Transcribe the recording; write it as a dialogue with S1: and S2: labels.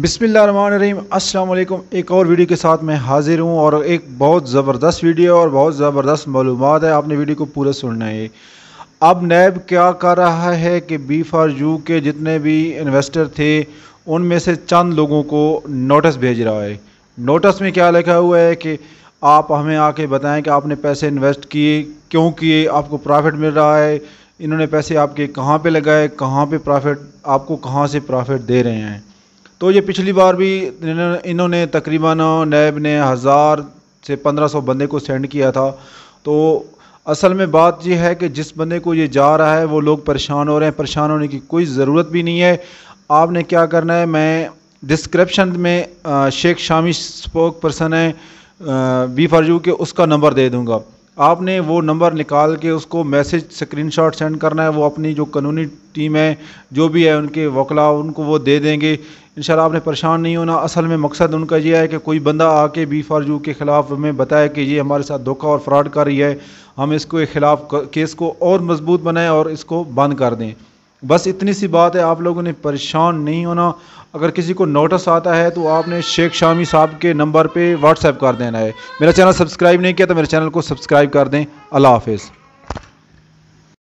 S1: बिसमीम असलम एक और वीडियो के साथ मैं हाज़िर हूँ और एक बहुत ज़बरदस्त वीडियो और बहुत ज़बरदस्त मालूम है आपने वीडियो को पूरा सुनना है अब नैब क्या कर रहा है कि बी फार यू के जितने भी इन्वेस्टर थे उनमें से चंद लोगों को नोटिस भेज रहा है नोटिस में क्या लिखा हुआ है कि आप हमें आके बताएं कि आपने पैसे इन्वेस्ट किए क्यों किए आपको प्रॉफिट मिल रहा है इन्होंने पैसे आपके कहाँ पे लगाए कहाँ पे प्रॉफिट आपको कहाँ से प्रॉफिट दे रहे हैं तो ये पिछली बार भी इन्होंने तकरीबन नैब ने हज़ार से पंद्रह सौ बंदे को सेंड किया था तो असल में बात यह है कि जिस बंदे को ये जा रहा है वो लोग परेशान हो रहे हैं परेशान होने की कोई ज़रूरत भी नहीं है आपने क्या करना है मैं डिस्क्रिप्शन में शेख शामी स्पोक पर्सन है बी फॉर यू के उसका नंबर दे दूँगा आपने वो नंबर निकाल के उसको मैसेज स्क्रीनशॉट सेंड करना है वो अपनी जो कानूनी टीम है जो भी है उनके वकला उनको वो दे देंगे शाला आपने परेशान नहीं होना असल में मकसद उनका यह है कि कोई बंदा आके बी फॉर यू के ख़िलाफ़ हमें बताए कि ये हमारे साथ धोखा और फ्रॉड कर रही है हम इसको खिलाफ केस को और मजबूत बनाएं और इसको बंद कर दें बस इतनी सी बात है आप लोगों ने परेशान नहीं होना अगर किसी को नोटिस आता है तो आपने शेख शामी साहब के नंबर पर व्हाट्सएप कर देना है मेरा चैनल सब्सक्राइब नहीं किया तो मेरे चैनल को सब्सक्राइब कर दें अल्लाह हाफिज़